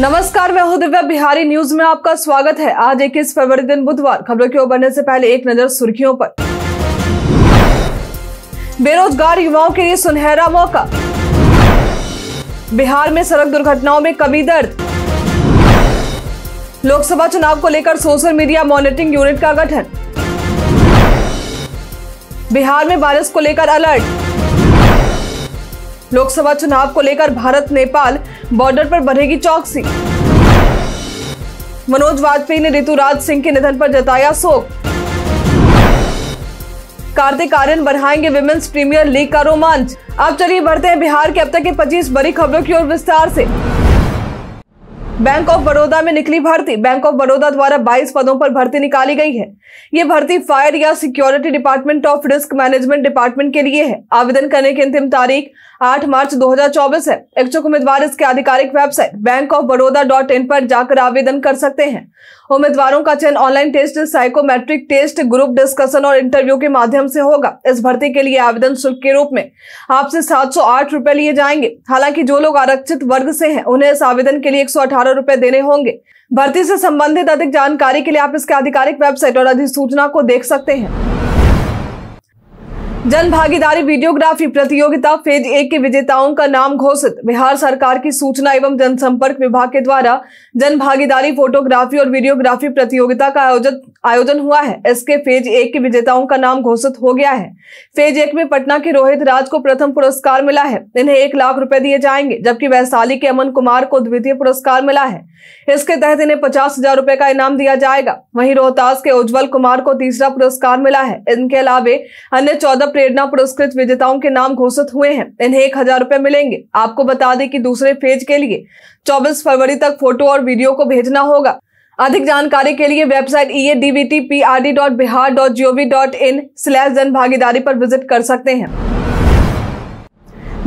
नमस्कार मैं हूं दिव्या बिहारी न्यूज में आपका स्वागत है आज इक्कीस फरवरी दिन बुधवार खबरों की ओर बढ़ने से पहले एक नजर सुर्खियों पर बेरोजगार युवाओं के लिए सुनहरा मौका बिहार में सड़क दुर्घटनाओं में कमी दर्द लोकसभा चुनाव को लेकर सोशल मीडिया मॉनिटरिंग यूनिट का गठन बिहार में बारिश को लेकर अलर्ट लोकसभा चुनाव को लेकर भारत नेपाल बॉर्डर पर बढ़ेगी चौकसी मनोज वाजपेयी ने ऋतुराज सिंह के निधन पर जताया शोक कार्तिक आर्यन बढ़ाएंगे विमेंस प्रीमियर लीग का रोमांच अब चलिए बढ़ते हैं बिहार के अब तक के 25 बड़ी खबरों की ओर विस्तार से बैंक ऑफ बड़ौदा में निकली भर्ती बैंक ऑफ बड़ौदा द्वारा 22 पदों पर भर्ती निकाली गई है ये भर्ती फायर या security department of risk management department के लिए है आवेदन करने की अंतिम तारीख 8 मार्च 2024 है इच्छुक उम्मीदवार इसके आधिकारिक website bank of Baroda dot in पर जाकर आवेदन कर सकते हैं उम्मीदवारों का चयन online test psychometric test group discussion और इंटरव्यू के माध्यम से होगा इस भर्ती के लिए आवेदन शुल्क के रूप में आपसे सात सौ लिए जाएंगे हालांकि जो लोग आरक्षित वर्ग से हैं उन्हें इस आवेदन के लिए एक सौ देने होंगे भर्ती से संबंधित अधिक जानकारी के लिए आप इसके आधिकारिक वेबसाइट और अधिसूचना को देख सकते हैं जन भागीदारी वीडियोग्राफी प्रतियोगिता फेज एक के विजेताओं का नाम घोषित बिहार सरकार की सूचना एवं जनसंपर्क विभाग के द्वारा जन भागीदारी फोटोग्राफी और वीडियोग्राफी प्रतियोगिता का आयोजन आयोजन हुआ है इसके फेज एक के विजेताओं का नाम घोषित हो गया है फेज एक में पटना के रोहित राज को प्रथम पुरस्कार मिला है इन्हें एक लाख रुपए दिए जाएंगे जबकि वैशाली के अमन कुमार को द्वितीय पुरस्कार मिला है इसके तहत इन्हें पचास हजार रुपए का इनाम दिया जाएगा वहीं रोहतास के उज्जवल कुमार को तीसरा पुरस्कार मिला है इनके अलावे अन्य चौदह प्रेरणा पुरस्कृत विजेताओं के नाम घोषित हुए हैं इन्हें एक हजार रूपए मिलेंगे आपको बता दें कि दूसरे फेज के लिए 24 फरवरी तक फोटो और वीडियो को भेजना होगा अधिक जानकारी के लिए website E A D T P R D dot Bihar dot G O V dot in slash जन भागीदारी पर विजिट कर सकते हैं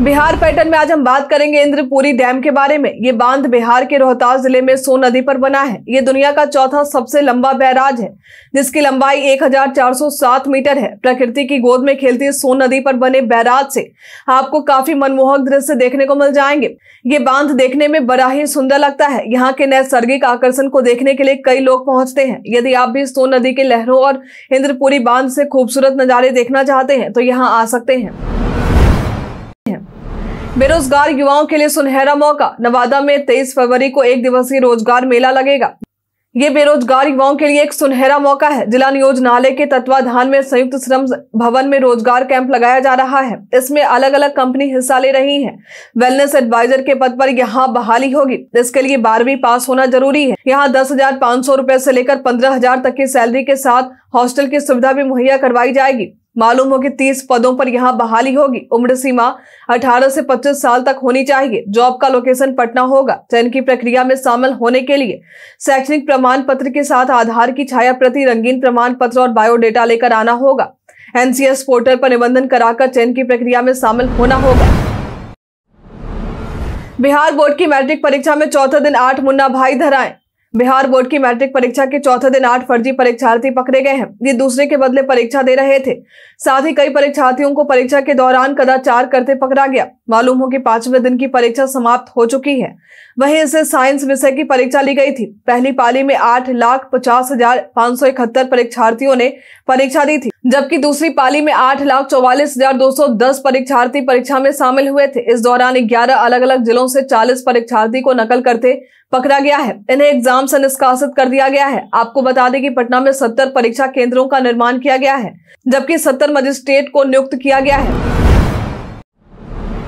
बिहार पैटर्न में आज हम बात करेंगे इंद्रपुरी डैम के बारे में ये बांध बिहार के रोहतास जिले में सोन नदी पर बना है ये दुनिया का चौथा सबसे लंबा बैराज है जिसकी लंबाई 1407 मीटर है प्रकृति की गोद में खेलती सोन नदी पर बने बैराज से आपको काफी मनमोहक दृश्य देखने को मिल जाएंगे ये बांध देखने में बड़ा ही सुंदर लगता है यहाँ के नैसर्गिक आकर्षण को देखने के लिए कई लोग पहुंचते हैं यदि आप भी सोन नदी के लहरों और इंद्रपुरी बांध से खूबसूरत नजारे देखना चाहते हैं तो यहाँ आ सकते हैं बेरोजगार युवाओं के लिए सुनहरा मौका नवादा में 23 फरवरी को एक दिवसीय रोजगार मेला लगेगा ये बेरोजगार युवाओं के लिए एक सुनहरा मौका है जिला नियोजनालय के तत्वाधान में संयुक्त श्रम भवन में रोजगार कैंप लगाया जा रहा है इसमें अलग अलग कंपनी हिस्सा ले रही हैं। वेलनेस एडवाइजर के पद पर यहाँ बहाली होगी इसके लिए बारहवीं पास होना जरूरी है यहाँ दस हजार पाँच सौ रूपए ऐसी लेकर पंद्रह हजार तक की सैलरी के साथ हॉस्टल की सुविधा भी मुहैया करवाई जाएगी मालूम हो कि 30 पदों पर यहां बहाली होगी उम्र सीमा 18 से 25 साल तक होनी चाहिए जॉब का लोकेशन पटना होगा चयन की प्रक्रिया में शामिल होने के लिए शैक्षणिक प्रमाण पत्र के साथ आधार की छाया प्रति रंगीन प्रमाण पत्र और बायोडेटा लेकर आना होगा एनसीएस पोर्टल पर निबंधन कराकर चयन की प्रक्रिया में शामिल होना होगा बिहार बोर्ड की मैट्रिक परीक्षा में चौथे दिन आठ मुन्ना भाई धराएं बिहार बोर्ड की मैट्रिक परीक्षा के चौथे दिन आठ फर्जी परीक्षार्थी पकड़े गए हैं ये दूसरे के बदले परीक्षा दे रहे थे साथ ही कई परीक्षार्थियों को परीक्षा के दौरान कदाचार करते पकड़ा गया मालूम हो कि पांचवें दिन की परीक्षा समाप्त हो चुकी है वहीं इसे साइंस विषय की परीक्षा ली गई थी पहली पाली में आठ लाख पचास हजार पांच सौ इकहत्तर परीक्षार्थियों ने परीक्षा दी थी जबकि दूसरी पाली में आठ लाख चौवालीस हजार दो सौ दस परीक्षार्थी परीक्षा में शामिल हुए थे इस दौरान ग्यारह अलग अलग जिलों से चालीस परीक्षार्थी को नकल करते पकड़ा गया है इन्हें एग्जाम से निष्कासित कर दिया गया है आपको बता दें कि पटना में सत्तर परीक्षा केंद्रों का निर्माण किया गया है जबकि सत्तर मजिस्ट्रेट को नियुक्त किया गया है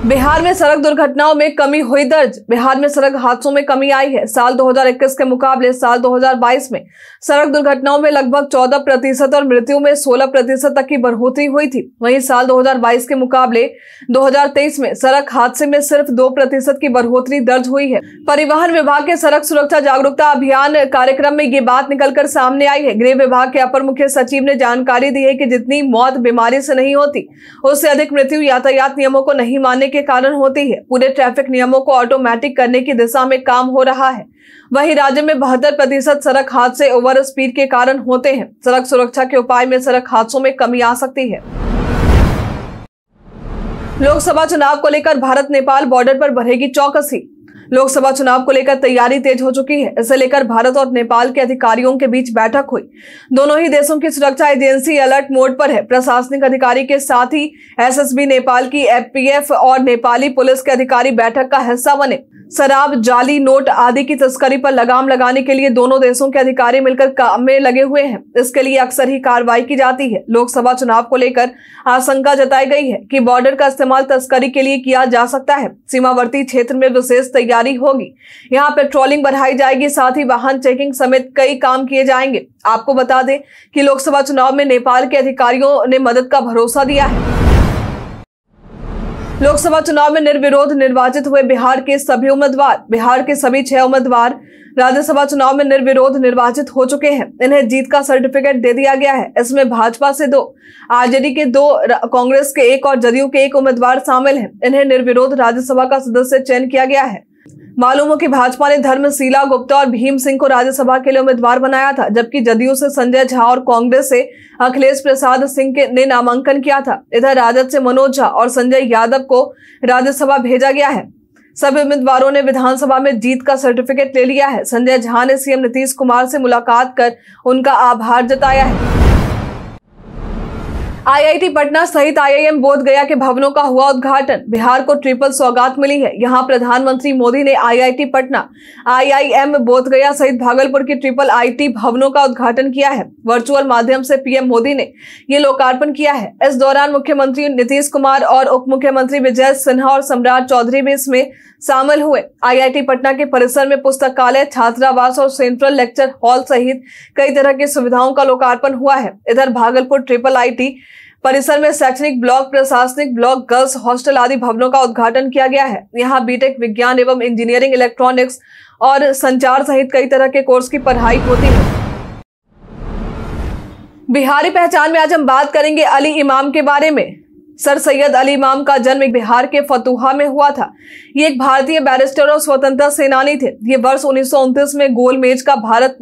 बिहार में सड़क दुर्घटनाओं में कमी हुई दर्ज बिहार में सड़क हादसों में कमी आई है साल 2021 के मुकाबले साल 2022 में सड़क दुर्घटनाओं में लगभग 14 प्रतिशत और मृत्यु में 16 प्रतिशत तक की बढ़ोतरी हुई थी वहीं साल 2022 के मुकाबले 2023 में सड़क हादसे में सिर्फ 2 प्रतिशत की बढ़ोतरी दर्ज हुई है परिवहन विभाग के सड़क सुरक्षा जागरूकता अभियान कार्यक्रम में ये बात निकलकर सामने आई है गृह विभाग के अपर मुख्य सचिव ने जानकारी दी है की जितनी मौत बीमारी से नहीं होती उससे अधिक मृत्यु यातायात नियमों को नहीं मानने के कारण होती है पूरे ट्रैफिक नियमों को ऑटोमेटिक करने की दिशा में काम हो रहा है वहीं राज्य में बहत्तर प्रतिशत सड़क हादसे ओवर स्पीड के कारण होते हैं सड़क सुरक्षा के उपाय में सड़क हादसों में कमी आ सकती है लोकसभा चुनाव को लेकर भारत नेपाल बॉर्डर पर बढ़ेगी चौकसी लोकसभा चुनाव को लेकर तैयारी तेज हो चुकी है इसे लेकर भारत और नेपाल के अधिकारियों के बीच बैठक हुई दोनों ही देशों की सुरक्षा एजेंसी अलर्ट मोड पर है प्रशासनिक अधिकारी के साथ ही एसएसबी नेपाल की एफपीएफ और नेपाली पुलिस के अधिकारी बैठक का हिस्सा बने शराब जाली नोट आदि की तस्करी पर लगाम लगाने के लिए दोनों देशों के अधिकारी मिलकर काम में लगे हुए हैं इसके लिए अक्सर ही कार्रवाई की जाती है लोकसभा चुनाव को लेकर आशंका जताई गई है कि बॉर्डर का इस्तेमाल तस्करी के लिए किया जा सकता है सीमावर्ती क्षेत्र में विशेष तैयारी होगी यहाँ पेट्रोलिंग बढ़ाई जाएगी साथ ही वाहन चेकिंग समेत कई काम किए जाएंगे आपको बता दें कि लोकसभा चुनाव में नेपाल के अधिकारियों ने मदद का भरोसा दिया है लोकसभा चुनाव में निर्विरोध निर्वाचित हुए बिहार के सभी उम्मीदवार बिहार के सभी छह उम्मीदवार राज्यसभा चुनाव में निर्विरोध निर्वाचित हो चुके हैं इन्हें जीत का सर्टिफिकेट दे दिया गया है इसमें भाजपा से दो आरजेडी के दो कांग्रेस के एक और जदयू के एक उम्मीदवार शामिल हैं इन्हें निर्विरोध राज्यसभा का सदस्य चयन किया गया है मालूम हो कि भाजपा ने धर्मशीला गुप्ता और भीम सिंह को राज्यसभा के लिए उम्मीदवार बनाया था जबकि जदयू से संजय झा और कांग्रेस से अखिलेश प्रसाद सिंह के ने नामांकन किया था इधर राजद से मनोज झा और संजय यादव को राज्यसभा भेजा गया है सभी उम्मीदवारों ने विधानसभा में जीत का सर्टिफिकेट ले लिया है संजय झा ने सीएम नीतीश कुमार से मुलाकात कर उनका आभार जताया है आईआईटी पटना सहित आईआईएम बोध गया के भवनों का हुआ उद्घाटन बिहार को ट्रिपल सौगात मिली है यहां प्रधानमंत्री मोदी ने आईआईटी पटना आईआईएम बोध गया सहित भागलपुर के ट्रिपल आईटी भवनों का उद्घाटन किया है वर्चुअल माध्यम से पीएम मोदी ने ये लोकार्पण किया है इस दौरान मुख्यमंत्री नीतीश कुमार और उप मुख्यमंत्री विजय सिन्हा और सम्राट चौधरी भी इसमें शामिल हुए आईआईटी पटना के परिसर में पुस्तकालय छात्रावास और सेंट्रल लेक्चर हॉल सहित कई तरह की सुविधाओं का लोकार्पण हुआ है इधर भागलपुर ट्रिपल आईटी परिसर में शैक्षणिक ब्लॉक प्रशासनिक ब्लॉक गर्ल्स हॉस्टल आदि भवनों का उद्घाटन किया गया है यहाँ बीटेक विज्ञान एवं इंजीनियरिंग इलेक्ट्रॉनिक्स और संचार सहित कई तरह के कोर्स की पढ़ाई होती है बिहारी पहचान में आज हम बात करेंगे अली इमाम के बारे में सर सैयद अली इमाम का जन्म बिहार के फतुहा में हुआ था ये एक भारतीय बैरिस्टर और स्वतंत्रता सेनानी थे ये वर्ष उन्नीस में गोल मेज का भारत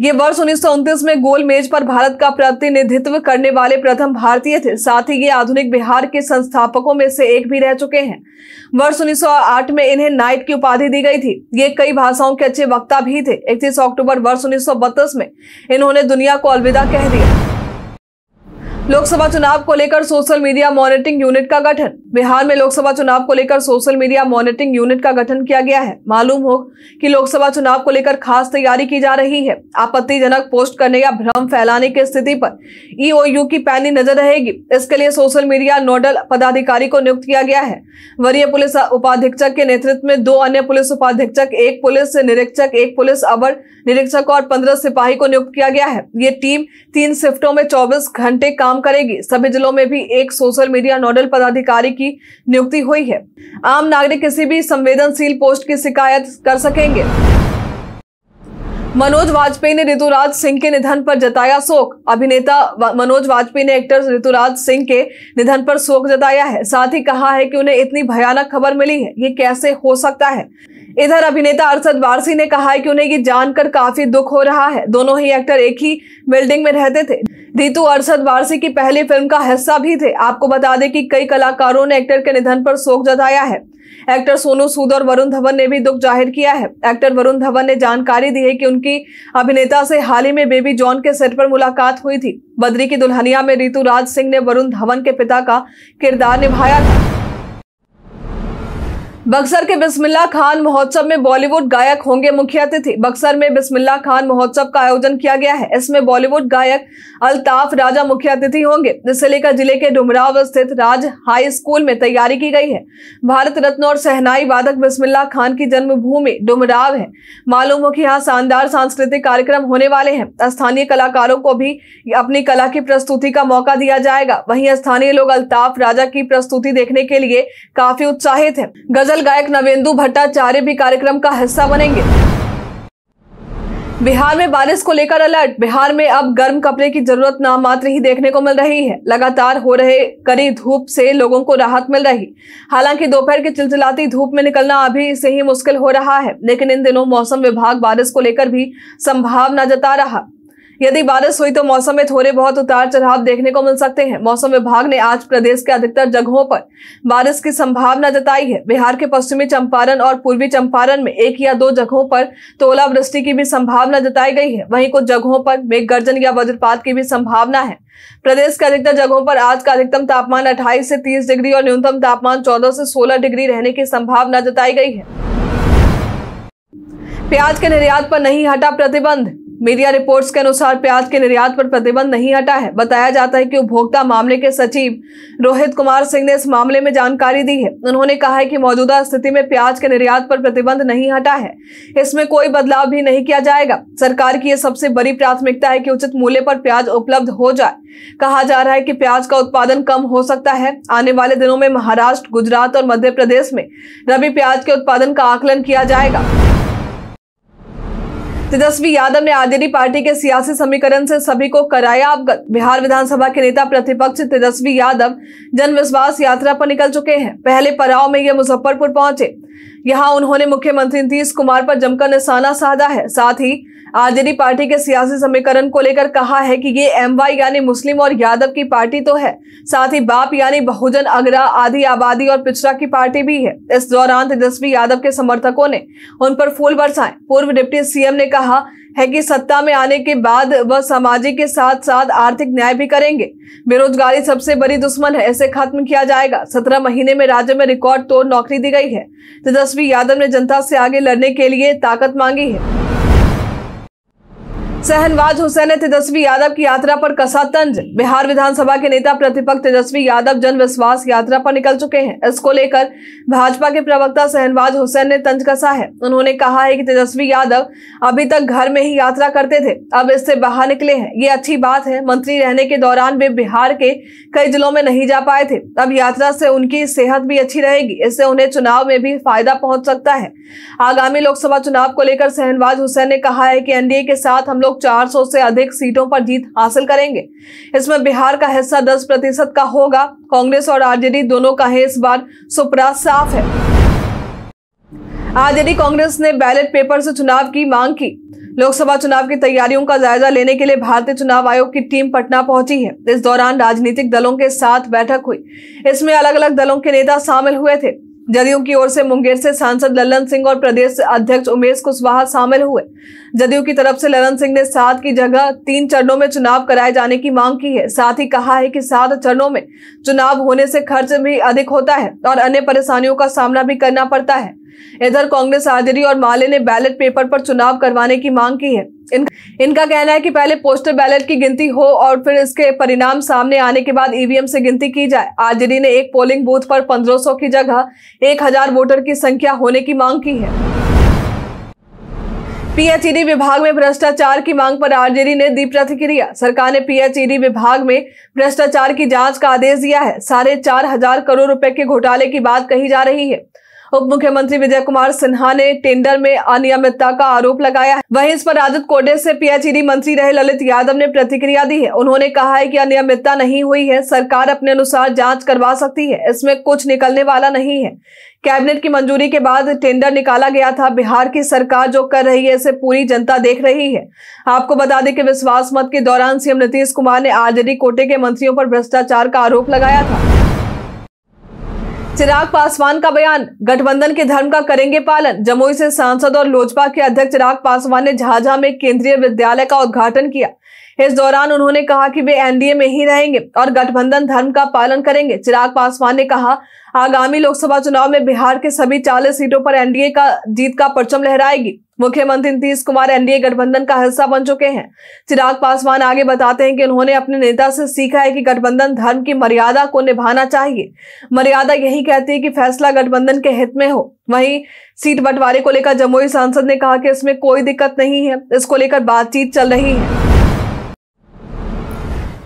ये वर्ष उन्नीस में गोल मेज पर भारत का प्रतिनिधित्व करने वाले प्रथम भारतीय थे साथ ही ये आधुनिक बिहार के संस्थापकों में से एक भी रह चुके हैं वर्ष 1908 में इन्हें नाइट की उपाधि दी गई थी ये कई भाषाओं के अच्छे वक्ता भी थे इकतीस अक्टूबर वर्ष उन्नीस में इन्होंने दुनिया को अलविदा कह दिया लोकसभा चुनाव को लेकर सोशल मीडिया मॉनिटरिंग यूनिट का गठन बिहार में लोकसभा चुनाव को लेकर सोशल मीडिया मॉनिटरिंग यूनिट का गठन किया गया है मालूम हो कि लोकसभा चुनाव को लेकर खास तैयारी की जा रही है आपत्तिजनक पोस्ट करने या भ्रम फैलाने की स्थिति पर ईओयू e की पैनी नजर रहेगी इसके लिए सोशल मीडिया नोडल पदाधिकारी को नियुक्त किया गया है वरीय पुलिस उपाधीक्षक के नेतृत्व में दो अन्य पुलिस उपाधीक्षक एक पुलिस निरीक्षक एक पुलिस अवर निरीक्षक और पंद्रह सिपाही को नियुक्त किया गया है ये टीम तीन शिफ्टों में चौबीस घंटे काम काम करेगी सभी जिलों में भी एक सोशल मीडिया नोडल पदाधिकारी की नियुक्ति हुई है आम नागरिक किसी भी संवेदनशील पोस्ट की शिकायत कर सकेंगे मनोज वाजपेयी ने ऋतुराज सिंह के निधन पर जताया शोक अभिनेता मनोज वाजपेयी ने एक्टर ऋतुराज सिंह के निधन पर शोक जताया है साथ ही कहा है कि उन्हें इतनी भयानक खबर मिली है ये कैसे हो सकता है इधर अभिनेता अरसद वारसी ने कहा है कि उन्हें ये जानकर काफी दुख हो रहा है दोनों ही एक्टर एक ही बिल्डिंग में रहते थे रितु अरसद वारसी की पहली फिल्म का हिस्सा भी थे आपको बता दें कि कई कलाकारों ने एक्टर के निधन पर शोक जताया है एक्टर सोनू सूद और वरुण धवन ने भी दुख जाहिर किया है एक्टर वरुण धवन ने जानकारी दी है कि उनकी अभिनेता से हाल ही में बेबी जॉन के सेट पर मुलाकात हुई थी बद्री की दुल्हनिया में ऋतुराज सिंह ने वरुण धवन के पिता का किरदार निभाया था बक्सर के बिस्मिल्ला खान महोत्सव में बॉलीवुड गायक होंगे मुख्य अतिथि बक्सर में बिस्मिल्ला खान महोत्सव का आयोजन किया गया है इसमें बॉलीवुड गायक अल्ताफ राजा मुख्य अतिथि होंगे इसे लेकर जिले के डुमराव स्थित राज हाई स्कूल में तैयारी की गई है भारत रत्न और सहनाई वादक बिस्मिल्ला खान की जन्मभूमि डुमराव है मालूम हो कि यहाँ शानदार सांस्कृतिक कार्यक्रम होने वाले हैं स्थानीय कलाकारों को भी अपनी कला की प्रस्तुति का मौका दिया जाएगा वहीं स्थानीय लोग अल्ताफ राजा की प्रस्तुति देखने के लिए काफी उत्साहित है गजल गायक नवेंदु भट्टाचार्य भी कार्यक्रम का हिस्सा बनेंगे बिहार में बारिश को लेकर अलर्ट बिहार में अब गर्म कपड़े की जरूरत मात्र ही देखने को मिल रही है लगातार हो रहे कड़ी धूप से लोगों को राहत मिल रही हालांकि दोपहर की चिलचिलाती धूप में निकलना अभी से ही मुश्किल हो रहा है लेकिन इन दिनों मौसम विभाग बारिश को लेकर भी संभावना जता रहा यदि बारिश हुई तो मौसम में थोड़े बहुत उतार चढ़ाव देखने को मिल सकते हैं मौसम विभाग ने आज प्रदेश के अधिकतर जगहों पर बारिश की संभावना जताई है बिहार के पश्चिमी चंपारण और पूर्वी चंपारण में एक या दो जगहों पर तो ओलावृष्टि की भी संभावना जताई गई है वहीं कुछ जगहों पर मेघ गर्जन या वज्रपात की भी संभावना है प्रदेश के अधिकतर जगहों पर आज का अधिकतम तापमान अट्ठाईस से तीस डिग्री और न्यूनतम तापमान चौदह से सोलह डिग्री रहने की संभावना जताई गई है प्याज के निर्यात पर नहीं हटा प्रतिबंध मीडिया रिपोर्ट्स के अनुसार प्याज के निर्यात पर प्रतिबंध नहीं हटा है बताया जाता है कि उपभोक्ता मामले के सचिव रोहित कुमार सिंह ने इस मामले में जानकारी दी है उन्होंने कहा है कि मौजूदा स्थिति में प्याज के निर्यात पर प्रतिबंध नहीं हटा है इसमें कोई बदलाव भी नहीं किया जाएगा सरकार की यह सबसे बड़ी प्राथमिकता है कि उचित मूल्य पर प्याज उपलब्ध हो जाए कहा जा रहा है कि प्याज का उत्पादन कम हो सकता है आने वाले दिनों में महाराष्ट्र गुजरात और मध्य प्रदेश में रबी प्याज के उत्पादन का आकलन किया जाएगा तेजस्वी यादव ने आरजेडी पार्टी के सियासी समीकरण से सभी को कराया अवगत बिहार विधानसभा के नेता प्रतिपक्ष तेजस्वी यादव जनविश्वास यात्रा पर निकल चुके हैं पहले पड़ाव में ये मुजफ्फरपुर पहुंचे यहाँ उन्होंने मुख्यमंत्री नीतीश कुमार पर जमकर निशाना साधा है साथ ही आरजेडी पार्टी के सियासी समीकरण को लेकर कहा है कि ये एम यानी मुस्लिम और यादव की पार्टी तो है साथ ही बाप यानी बहुजन अग्रा आदि आबादी और पिछड़ा की पार्टी भी है इस दौरान तेजस्वी यादव के समर्थकों ने उन पर फूल बरसाए पूर्व डिप्टी सीएम ने कहा कहा है कि सत्ता में आने के बाद वह सामाजिक के साथ साथ आर्थिक न्याय भी करेंगे बेरोजगारी सबसे बड़ी दुश्मन है इसे खत्म किया जाएगा सत्रह महीने में राज्य में रिकॉर्ड तोड़ नौकरी दी गई है तेजस्वी यादव ने जनता से आगे लड़ने के लिए ताकत मांगी है सहनवाज हुसैन ने तेजस्वी यादव की यात्रा पर कसा तंज बिहार विधानसभा के नेता प्रतिपक्ष तेजस्वी यादव जन विश्वास यात्रा पर निकल चुके हैं इसको लेकर भाजपा के प्रवक्ता सहनवाज हुसैन ने तंज कसा है उन्होंने कहा है कि तेजस्वी यादव अभी तक घर में ही यात्रा करते थे अब इससे बाहर निकले हैं ये अच्छी बात है मंत्री रहने के दौरान वे बिहार के कई जिलों में नहीं जा पाए थे अब यात्रा से उनकी सेहत भी अच्छी रहेगी इससे उन्हें चुनाव में भी फायदा पहुंच सकता है आगामी लोकसभा चुनाव को लेकर सहनवाज हुसैन ने कहा है कि एनडीए के साथ हम लोग लोग 400 से अधिक सीटों पर जीत हासिल करेंगे इसमें बिहार का हिस्सा 10 प्रतिशत का होगा कांग्रेस और आरजेडी दोनों का है इस बार सुपरा साफ है आरजेडी कांग्रेस ने बैलेट पेपर से चुनाव की मांग की लोकसभा चुनाव की तैयारियों का जायजा लेने के लिए भारतीय चुनाव आयोग की टीम पटना पहुंची है इस दौरान राजनीतिक दलों के साथ बैठक हुई इसमें अलग अलग दलों के नेता शामिल हुए थे जदयू की ओर से मुंगेर से सांसद लल्लन सिंह और प्रदेश अध्यक्ष उमेश कुशवाहा शामिल हुए जदयू की तरफ से ललन सिंह ने सात की जगह तीन चरणों में चुनाव कराए जाने की मांग की है साथ ही कहा है कि सात चरणों में चुनाव होने से खर्च भी अधिक होता है और अन्य परेशानियों का सामना भी करना पड़ता है इधर कांग्रेस आरजेडी और माले ने बैलेट पेपर पर चुनाव करवाने की मांग की है इन, इनका कहना है कि पहले पोस्टर बैलेट की गिनती हो और फिर इसके परिणाम सामने आने के बाद ईवीएम से गिनती की जाए आरजेडी ने एक पोलिंग बूथ पर 1500 की जगह 1000 वोटर की संख्या होने की मांग की है पीएचईडी विभाग में भ्रष्टाचार की मांग पर आरजेडी ने दी प्रतिक्रिया सरकार ने पीएचईडी विभाग में भ्रष्टाचार की जांच का आदेश दिया है साढ़े चार हजार करोड़ रुपए के घोटाले की बात कही जा रही है उप मुख्यमंत्री विजय कुमार सिन्हा ने टेंडर में अनियमितता का आरोप लगाया है वहीं इस पर राजद कोटे से पीएचईडी मंत्री रहे ललित यादव ने प्रतिक्रिया दी है उन्होंने कहा है कि अनियमितता नहीं हुई है सरकार अपने अनुसार जाँच करवा सकती है इसमें कुछ निकलने वाला नहीं है कैबिनेट की मंजूरी के बाद टेंडर निकाला गया था बिहार की सरकार जो कर रही है इसे पूरी जनता देख रही है आपको बता दें कि विश्वास मत के दौरान सीएम नीतीश कुमार ने आरजेडी कोटे के मंत्रियों पर भ्रष्टाचार का आरोप लगाया था चिराग पासवान का बयान गठबंधन के धर्म का करेंगे पालन जमुई से सांसद और लोजपा के अध्यक्ष चिराग पासवान ने झाझा में केंद्रीय विद्यालय का उद्घाटन किया इस दौरान उन्होंने कहा कि वे एनडीए में ही रहेंगे और गठबंधन धर्म का पालन करेंगे चिराग पासवान ने कहा आगामी लोकसभा चुनाव में बिहार के सभी चालीस सीटों पर एनडीए का जीत का परचम लहराएगी मुख्यमंत्री नीतीश कुमार एनडीए गठबंधन का हिस्सा बन चुके हैं चिराग पासवान आगे बताते हैं कि उन्होंने अपने नेता से सीखा है कि गठबंधन धर्म की मर्यादा को निभाना चाहिए मर्यादा यही कहती है कि फैसला गठबंधन के हित में हो वहीं सीट बंटवारे को लेकर जमुई सांसद ने कहा कि इसमें कोई दिक्कत नहीं है इसको लेकर बातचीत चल रही है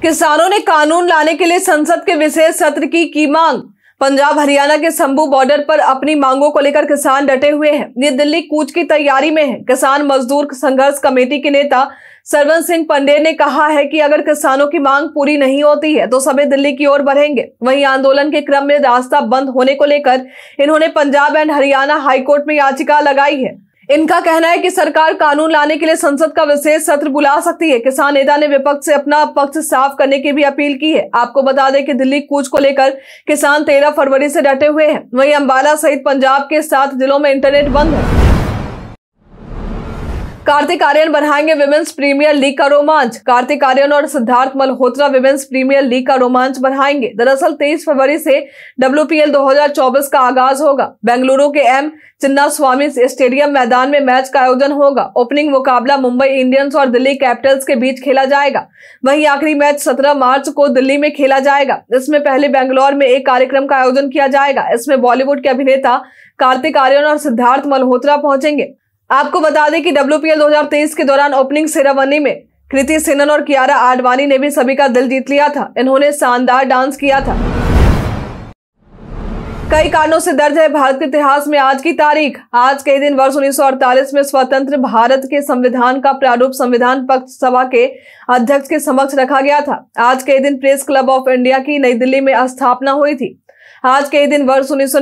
किसानों ने कानून लाने के लिए संसद के विशेष सत्र की की मांग पंजाब हरियाणा के संभू बॉर्डर पर अपनी मांगों को लेकर किसान डटे हुए हैं ये दिल्ली कूच की तैयारी में है किसान मजदूर संघर्ष कमेटी के नेता सरवन सिंह पंडे ने कहा है कि अगर किसानों की मांग पूरी नहीं होती है तो सभी दिल्ली की ओर बढ़ेंगे वहीं आंदोलन के क्रम में रास्ता बंद होने को लेकर इन्होंने पंजाब एंड हरियाणा हाईकोर्ट में याचिका लगाई है इनका कहना है कि सरकार कानून लाने के लिए संसद का विशेष सत्र बुला सकती है किसान नेता ने विपक्ष से अपना पक्ष साफ करने की भी अपील की है आपको बता दें कि दिल्ली कूच को लेकर किसान तेरह फरवरी से डटे हुए हैं वहीं अम्बाला सहित पंजाब के सात जिलों में इंटरनेट बंद है कार्तिक आर्यन बनाएंगे विमेंस प्रीमियर लीग का रोमांच कार्तिक आर्यन और Siddharth Malhotra women's premier league का रोमांच बनाएंगे दरअसल 23 फरवरी से डब्ल्यूपीएल 2024 का आगाज होगा बेंगलुरु के एम चिन्ना स्वामी स्टेडियम मैदान में मैच का आयोजन होगा ओपनिंग मुकाबला मुंबई इंडियंस और दिल्ली कैपिटल्स के बीच खेला जाएगा वहीं आखिरी मैच सत्रह मार्च को दिल्ली में खेला जाएगा इसमें पहले बेंगलोर में एक कार्यक्रम का आयोजन किया जाएगा इसमें बॉलीवुड के अभिनेता कार्तिक आर्यन और सिद्धार्थ मल्होत्रा पहुंचेंगे आपको बता दें कि डब्ल्यू 2023 के दौरान ओपनिंग सेरेमनी में कृति सेनन और कियारा आडवाणी ने भी सभी का दिल जीत लिया था इन्होंने शानदार डांस किया था कई कारणों से दर्ज है भारत के इतिहास में आज की तारीख आज के दिन वर्ष 1948 में स्वतंत्र भारत के संविधान का प्रारूप संविधान पक्ष सभा के अध्यक्ष के समक्ष रखा गया था आज के दिन प्रेस क्लब ऑफ इंडिया की नई दिल्ली में स्थापना हुई थी आज के दिन वर्ष उन्नीस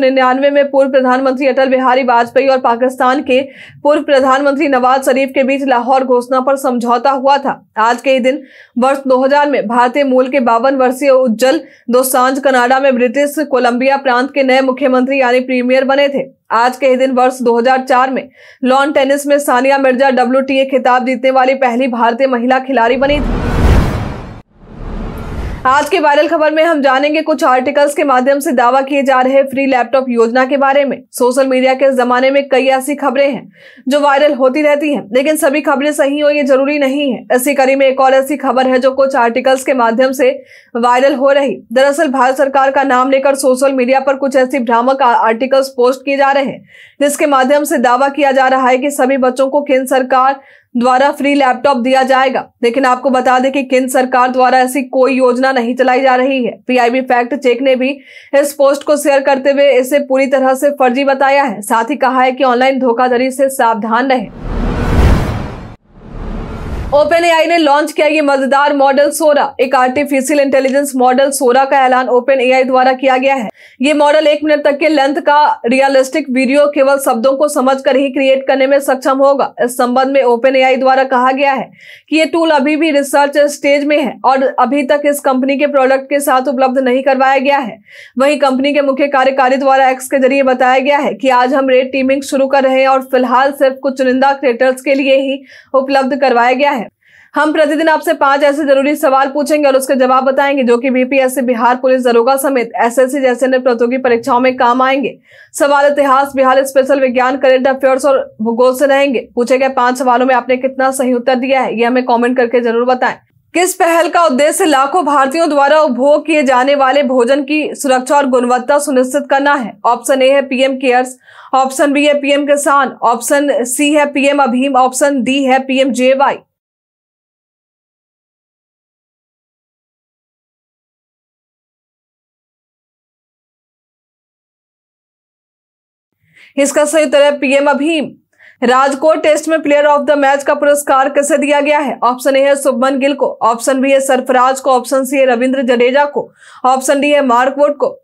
में पूर्व प्रधानमंत्री अटल बिहारी वाजपेयी और पाकिस्तान के पूर्व प्रधानमंत्री नवाज शरीफ के बीच लाहौर घोषणा पर समझौता हुआ था आज के दिन वर्ष 2000 में भारतीय मूल के बावन वर्षीय उज्जवल दोसांझ कनाडा में ब्रिटिश कोलंबिया प्रांत के नए मुख्यमंत्री यानी प्रीमियर बने थे आज के ही दिन वर्ष 2004 में लॉन टेनिस में सानिया मिर्जा डब्ल्यू खिताब जीतने वाली पहली भारतीय महिला खिलाड़ी बनी थी आज के वायरल खबर में हम जानेंगे कुछ आर्टिकल्स के माध्यम से दावा किए जा रहे फ्री लैपटॉप योजना के बारे में सोशल मीडिया के जमाने में कई ऐसी खबरें हैं जो वायरल होती रहती हैं लेकिन सभी खबरें सही हो ये जरूरी नहीं है इसी कड़ी में एक और ऐसी खबर है जो कुछ आर्टिकल्स के माध्यम से वायरल हो रही दरअसल भारत सरकार का नाम लेकर सोशल मीडिया पर कुछ ऐसी भ्रामक आर्टिकल्स पोस्ट किए जा रहे हैं जिसके माध्यम से दावा किया जा रहा है कि सभी बच्चों को केंद्र सरकार द्वारा फ्री लैपटॉप दिया जाएगा लेकिन आपको बता दें कि केंद्र सरकार द्वारा ऐसी कोई योजना नहीं चलाई जा रही है पीआईबी फैक्ट चेक ने भी इस पोस्ट को शेयर करते हुए इसे पूरी तरह से फर्जी बताया है साथ ही कहा है कि ऑनलाइन धोखाधड़ी से सावधान रहें ओपन एआई ने लॉन्च किया ये मजेदार मॉडल सोरा एक आर्टिफिशियल इंटेलिजेंस मॉडल सोरा का ऐलान ओपन एआई द्वारा किया गया है ये मॉडल एक मिनट तक के लेंथ का रियलिस्टिक वीडियो केवल शब्दों को समझकर ही क्रिएट करने में सक्षम होगा इस संबंध में ओपन एआई द्वारा कहा गया है कि ये टूल अभी भी रिसर्च स्टेज में है और अभी तक इस कंपनी के प्रोडक्ट के साथ उपलब्ध नहीं करवाया गया है वही कंपनी के मुख्य कार्यकारी द्वारा एक्स के जरिए बताया गया है कि आज हम रेड टीमिंग शुरू कर रहे हैं और फिलहाल सिर्फ कुछ चुनिंदा क्रिएटर्स के लिए ही उपलब्ध करवाया गया है हम प्रतिदिन आपसे पांच ऐसे जरूरी सवाल पूछेंगे और उसके जवाब बताएंगे जो कि बीपीएससी बिहार पुलिस दरोगा समेत एसएससी जैसे अन्य प्रतियोगी परीक्षाओं में काम आएंगे सवाल इतिहास बिहार स्पेशल विज्ञान करेंट अफेयर्स और भूगोल से रहेंगे पूछे गए पांच सवालों में आपने कितना सही उत्तर दिया है ये हमें कॉमेंट करके जरूर बताए किस पहल का उद्देश्य लाखों भारतीयों द्वारा उपभोग किए जाने वाले भोजन की सुरक्षा और गुणवत्ता सुनिश्चित करना है ऑप्शन ए है पीएम केयर्स ऑप्शन बी है पीएम किसान ऑप्शन सी है पीएम अभीम ऑप्शन डी है पीएम जेवाई इसका सही तरह पीएम अभी राजकोट टेस्ट में प्लेयर ऑफ द मैच का पुरस्कार कैसे दिया गया है ऑप्शन ए है सुभमन गिल को ऑप्शन बी है सरफराज को ऑप्शन सी है रविंद्र जडेजा को ऑप्शन डी है मार्कवुड को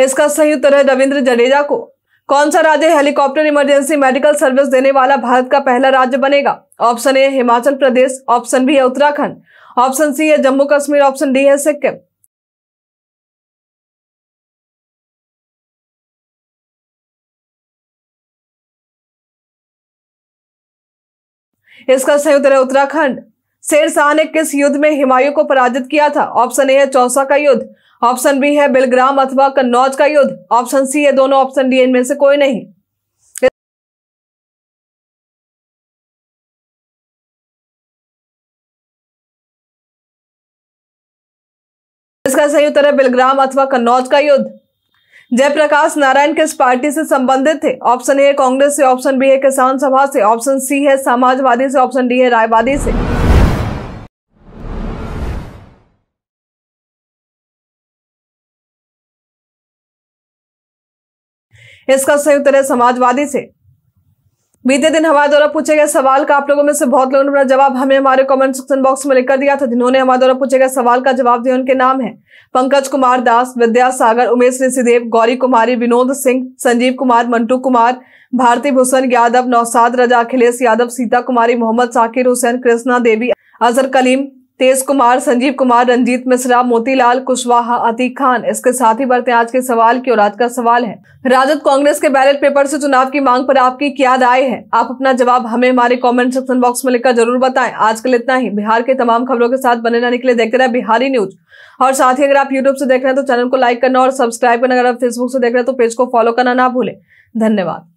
इसका सही उत्तर है रविंद्र जडेजा को कौन सा राज्य हेलीकॉप्टर इमरजेंसी मेडिकल सर्विस देने वाला भारत का पहला राज्य बनेगा option A Himachal Pradesh option B है उत्तराखंड ऑप्शन सी है जम्मू कश्मीर ऑप्शन डी है सिक्किम इसका सही उत्तर है उत्तराखंड शेर शाह ने किस युद्ध में हिमायू को पराजित किया था ऑप्शन ए है चौसा का युद्ध ऑप्शन बी है बिलग्राम अथवा कन्नौज का युद्ध ऑप्शन सी है दोनों ऑप्शन डी इनमें से कोई नहीं इसका सही उत्तर है बिलग्राम अथवा कन्नौज का युद्ध जयप्रकाश नारायण किस पार्टी से संबंधित थे ऑप्शन ए है कांग्रेस से ऑप्शन बी है किसान सभा से ऑप्शन सी है समाजवादी से ऑप्शन डी है रायवादी से इसका उत्तर है समाजवादी से बीते दिन हमारे द्वारा पूछे गए सवाल का आप लोगों में से बहुत लोगों ने अपना जवाब हमें हमारे कमेंट सेक्शन बॉक्स में लिखकर दिया था जिन्होंने हमारे द्वारा पूछे गए सवाल का जवाब दिया उनके नाम है पंकज कुमार दास विद्या सागर उमेश ऋषिदेव गौरी कुमारी विनोद सिंह संजीव कुमार मंटू कुमार भारती भूषण यादव नौसाद रजा अखिलेश यादव सीता कुमारी मोहम्मद साकिर हुसैन कृष्णा देवी अजहर कलीम तेज कुमार संजीव कुमार रंजीत मिश्रा मोतीलाल कुशवाहा अतीक खान इसके साथ ही बढ़ते आज के सवाल की और आज का सवाल है राजद कांग्रेस के बैलेट पेपर से चुनाव की मांग पर आपकी क्या राय है आप अपना जवाब हमें हमारे कमेंट सेक्शन बॉक्स में लिखकर जरूर बताएं आज के लिए इतना ही बिहार के तमाम खबरों के साथ बने रहने के लिए देखते रहे बिहारी न्यूज और साथ ही अगर आप यूट्यूब से देख रहे हैं तो चैनल को लाइक करना और सब्सक्राइब करना अगर आप फेसबुक से देख रहे हैं तो पेज को फॉलो करना ना भूलें धन्यवाद